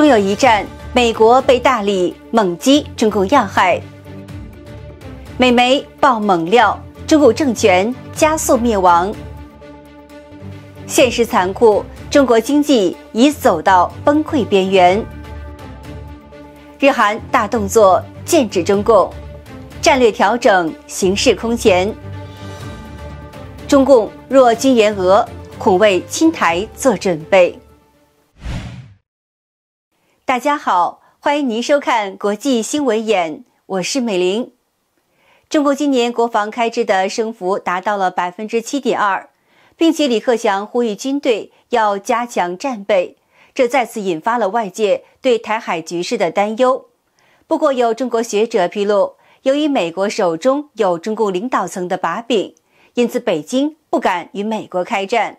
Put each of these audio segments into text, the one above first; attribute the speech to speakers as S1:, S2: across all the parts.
S1: 终有一战，美国被大力猛击中共要害。美媒爆猛料，中共政权加速灭亡。现实残酷，中国经济已走到崩溃边缘。日韩大动作剑指中共，战略调整形势空前。中共若军援俄，恐为侵台做准备。大家好，欢迎您收看《国际新闻眼》，我是美玲。中国今年国防开支的升幅达到了百分之七点二，并且李克强呼吁军队要加强战备，这再次引发了外界对台海局势的担忧。不过，有中国学者披露，由于美国手中有中共领导层的把柄，因此北京不敢与美国开战。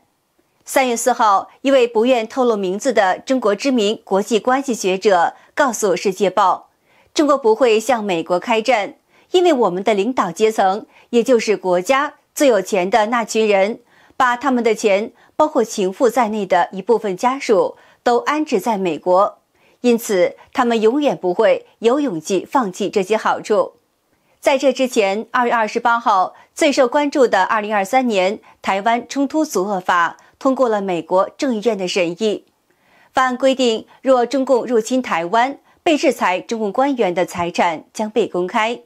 S1: 三月四号，一位不愿透露名字的中国知名国际关系学者告诉《世界报》，中国不会向美国开战，因为我们的领导阶层，也就是国家最有钱的那群人，把他们的钱，包括情妇在内的一部分家属，都安置在美国，因此他们永远不会有勇气放弃这些好处。在这之前，二月二十八号，最受关注的二零二三年台湾冲突组遏法。通过了美国众议院的审议。法案规定，若中共入侵台湾，被制裁中共官员的财产将被公开。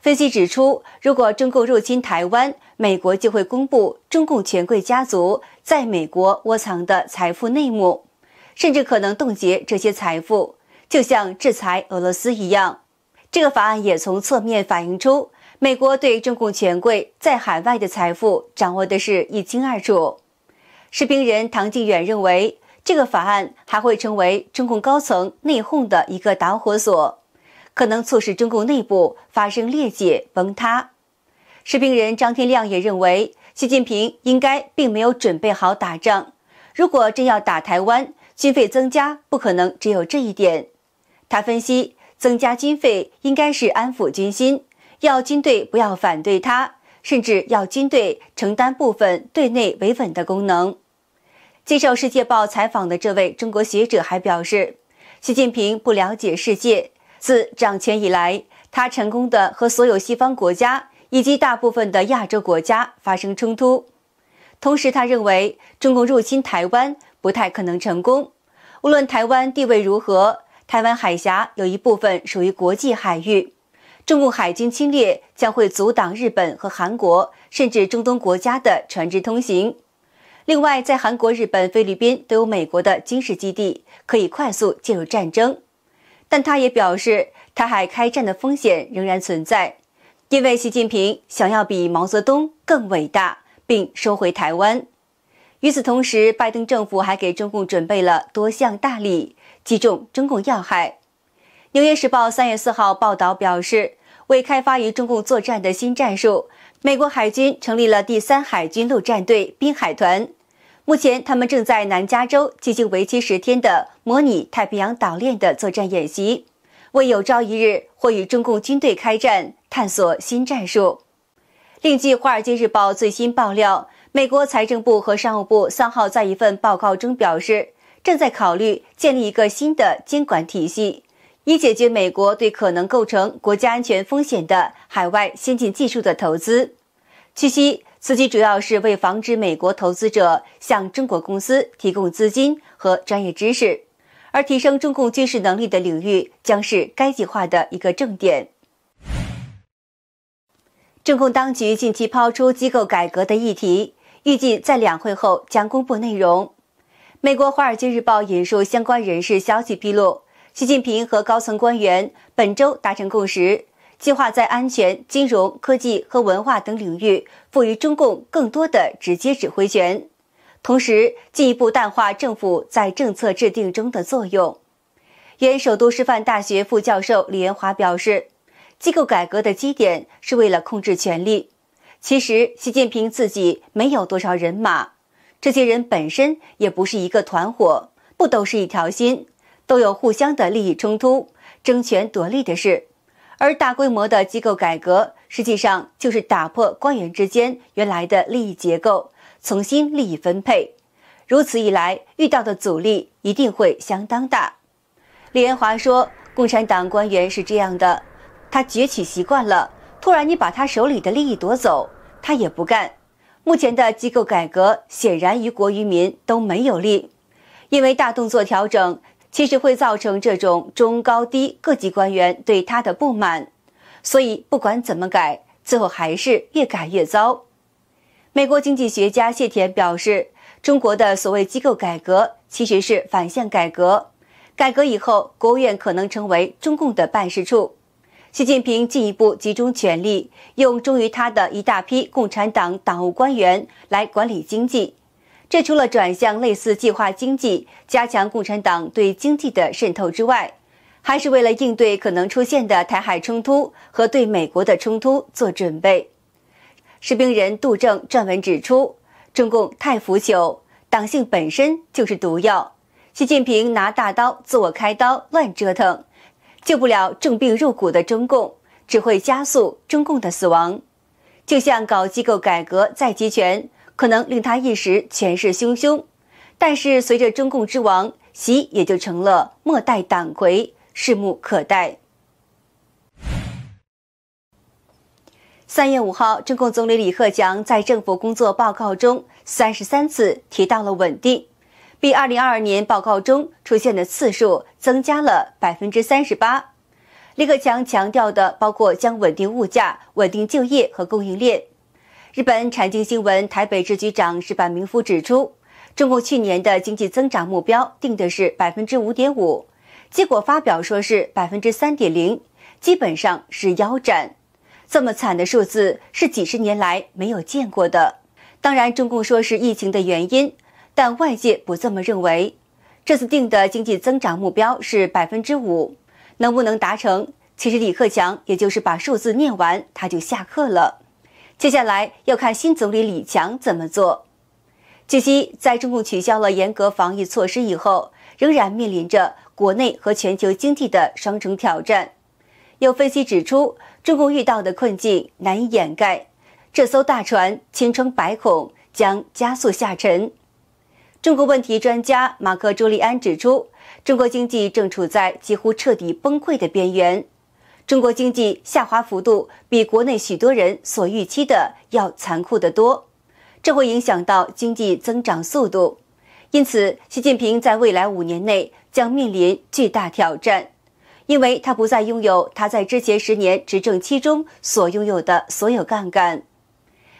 S1: 分析指出，如果中共入侵台湾，美国就会公布中共权贵家族在美国窝藏的财富内幕，甚至可能冻结这些财富，就像制裁俄罗斯一样。这个法案也从侧面反映出，美国对中共权贵在海外的财富掌握的是一清二楚。士兵人唐靖远认为，这个法案还会成为中共高层内讧的一个导火索，可能促使中共内部发生裂解崩塌。士兵人张天亮也认为，习近平应该并没有准备好打仗，如果真要打台湾，军费增加不可能只有这一点。他分析，增加军费应该是安抚军心，要军队不要反对他，甚至要军队承担部分对内维稳的功能。接受《世界报》采访的这位中国学者还表示，习近平不了解世界。自掌权以来，他成功的和所有西方国家以及大部分的亚洲国家发生冲突。同时，他认为中共入侵台湾不太可能成功。无论台湾地位如何，台湾海峡有一部分属于国际海域，中共海军侵略将会阻挡日本和韩国，甚至中东国家的船只通行。另外，在韩国、日本、菲律宾都有美国的军事基地，可以快速介入战争。但他也表示，台海开战的风险仍然存在，因为习近平想要比毛泽东更伟大，并收回台湾。与此同时，拜登政府还给中共准备了多项大礼，击中中共要害。《纽约时报》三月四号报道表示，为开发与中共作战的新战术，美国海军成立了第三海军陆战队滨海团。目前，他们正在南加州进行为期十天的模拟太平洋岛链的作战演习，为有朝一日或与中共军队开战探索新战术。另据《华尔街日报》最新爆料，美国财政部和商务部三号在一份报告中表示，正在考虑建立一个新的监管体系，以解决美国对可能构成国家安全风险的海外先进技术的投资。据悉。此举主要是为防止美国投资者向中国公司提供资金和专业知识，而提升中共军事能力的领域将是该计划的一个重点。中共当局近期抛出机构改革的议题，预计在两会后将公布内容。美国《华尔街日报》引述相关人士消息披露，习近平和高层官员本周达成共识。计划在安全、金融、科技和文化等领域赋予中共更多的直接指挥权，同时进一步淡化政府在政策制定中的作用。原首都师范大学副教授李元华表示：“机构改革的基点是为了控制权力。其实，习近平自己没有多少人马，这些人本身也不是一个团伙，不都是一条心，都有互相的利益冲突、争权夺利的事。”而大规模的机构改革，实际上就是打破官员之间原来的利益结构，重新利益分配。如此一来，遇到的阻力一定会相当大。李延华说：“共产党官员是这样的，他攫取习惯了，突然你把他手里的利益夺走，他也不干。目前的机构改革显然于国于民都没有利，因为大动作调整。”其实会造成这种中高低各级官员对他的不满，所以不管怎么改，最后还是越改越糟。美国经济学家谢田表示，中国的所谓机构改革其实是反向改革，改革以后，国务院可能成为中共的办事处。习近平进一步集中权力，用忠于他的一大批共产党党务官员来管理经济。这除了转向类似计划经济、加强共产党对经济的渗透之外，还是为了应对可能出现的台海冲突和对美国的冲突做准备。士兵人杜正撰文指出，中共太腐朽，党性本身就是毒药。习近平拿大刀自我开刀，乱折腾，救不了重病入骨的中共，只会加速中共的死亡。就像搞机构改革再集权。可能令他一时权势汹汹，但是随着中共之亡，习也就成了末代党魁，拭目可待。三月五号，中共总理李克强在政府工作报告中三十三次提到了稳定，比二零二二年报告中出现的次数增加了百分之三十八。李克强强调的包括将稳定物价、稳定就业和供应链。日本产经新闻台北支局长石坂明夫指出，中共去年的经济增长目标定的是百分之五点五，结果发表说是百分之三点零，基本上是腰斩。这么惨的数字是几十年来没有见过的。当然，中共说是疫情的原因，但外界不这么认为。这次定的经济增长目标是百分之五，能不能达成？其实李克强也就是把数字念完，他就下课了。接下来要看新总理李强怎么做。据悉，在中共取消了严格防疫措施以后，仍然面临着国内和全球经济的双重挑战。有分析指出，中共遇到的困境难以掩盖，这艘大船千疮百孔，将加速下沉。中国问题专家马克·朱利安指出，中国经济正处在几乎彻底崩溃的边缘。中国经济下滑幅度比国内许多人所预期的要残酷得多，这会影响到经济增长速度。因此，习近平在未来五年内将面临巨大挑战，因为他不再拥有他在之前十年执政期中所拥有的所有杠杆。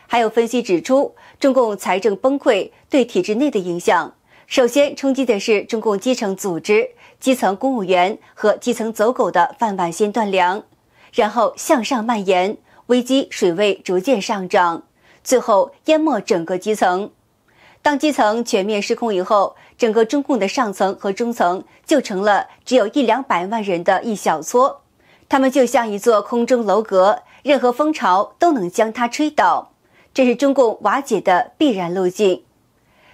S1: 还有分析指出，中共财政崩溃对体制内的影响，首先冲击的是中共基层组织。基层公务员和基层走狗的饭碗先断粮，然后向上蔓延，危机水位逐渐上涨，最后淹没整个基层。当基层全面失控以后，整个中共的上层和中层就成了只有一两百万人的一小撮，他们就像一座空中楼阁，任何风潮都能将它吹倒。这是中共瓦解的必然路径。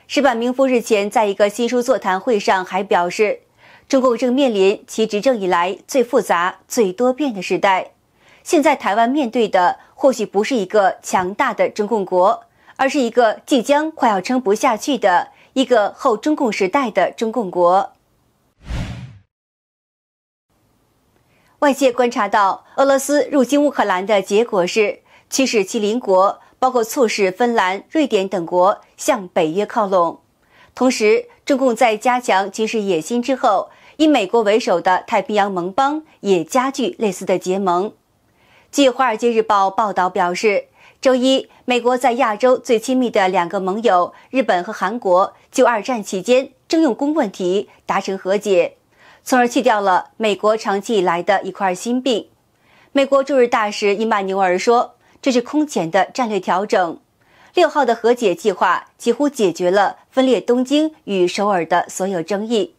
S1: 石板明夫日前在一个新书座谈会上还表示。中共正面临其执政以来最复杂、最多变的时代。现在台湾面对的或许不是一个强大的中共国，而是一个即将快要撑不下去的一个后中共时代的中共国。外界观察到，俄罗斯入侵乌克兰的结果是驱使其邻国，包括促使芬兰、瑞典等国向北约靠拢。同时，中共在加强军事野心之后，以美国为首的太平洋盟邦也加剧类似的结盟。据《华尔街日报》报道表示，周一，美国在亚洲最亲密的两个盟友日本和韩国就二战期间征用工问题达成和解，从而去掉了美国长期以来的一块心病。美国驻日大使伊曼纽尔说：“这是空前的战略调整。”六号的和解计划几乎解决了分裂东京与首尔的所有争议。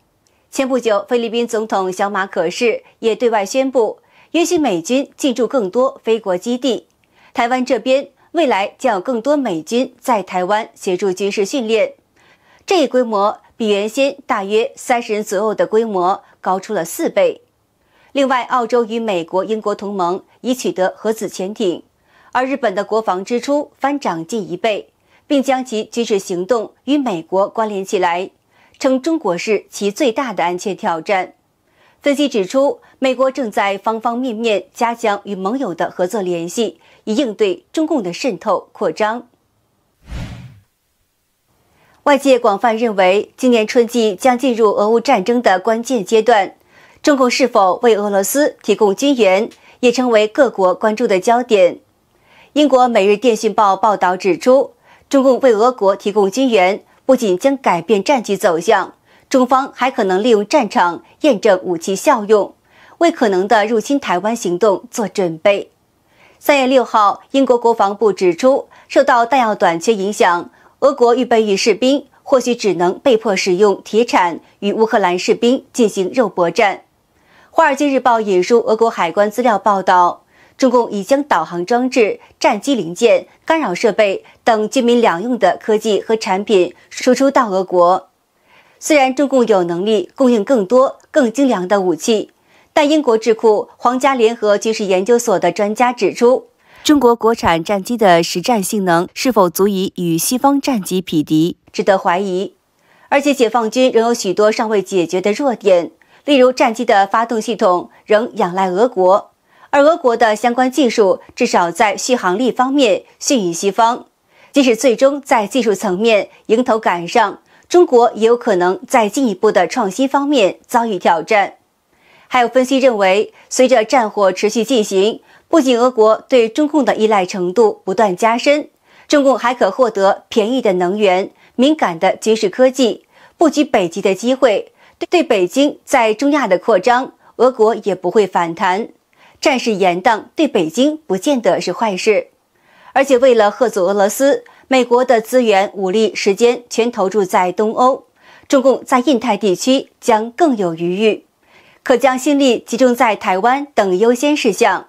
S1: 前不久，菲律宾总统小马可士也对外宣布，允许美军进驻更多菲国基地。台湾这边，未来将有更多美军在台湾协助军事训练，这一规模比原先大约三十人左右的规模高出了四倍。另外，澳洲与美国、英国同盟已取得核子潜艇。而日本的国防支出翻涨近一倍，并将其军事行动与美国关联起来，称中国是其最大的安全挑战。分析指出，美国正在方方面面加强与盟友的合作联系，以应对中共的渗透扩张。外界广泛认为，今年春季将进入俄乌战争的关键阶段，中共是否为俄罗斯提供军援，也成为各国关注的焦点。英国《每日电讯报》报道指出，中共为俄国提供军援，不仅将改变战局走向，中方还可能利用战场验证武器效用，为可能的入侵台湾行动做准备。三月六号，英国国防部指出，受到弹药短缺影响，俄国预备役士兵或许只能被迫使用铁铲与乌克兰士兵进行肉搏战。《华尔街日报》引述俄国海关资料报道。中共已将导航装置、战机零件、干扰设备等军民两用的科技和产品输出到俄国。虽然中共有能力供应更多更精良的武器，但英国智库皇家联合军事研究所的专家指出，中国国产战机的实战性能是否足以与西方战机匹敌，值得怀疑。而且，解放军仍有许多尚未解决的弱点，例如战机的发动系统仍仰赖俄国。而俄国的相关技术至少在续航力方面逊于西方，即使最终在技术层面迎头赶上，中国也有可能在进一步的创新方面遭遇挑战。还有分析认为，随着战火持续进行，不仅俄国对中共的依赖程度不断加深，中共还可获得便宜的能源、敏感的军事科技、布局北极的机会。对对，北京在中亚的扩张，俄国也不会反弹。战事延宕对北京不见得是坏事，而且为了赫阻俄罗斯，美国的资源、武力、时间全投注在东欧，中共在印太地区将更有余裕，可将心力集中在台湾等优先事项。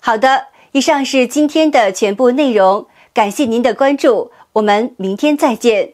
S1: 好的，以上是今天的全部内容，感谢您的关注，我们明天再见。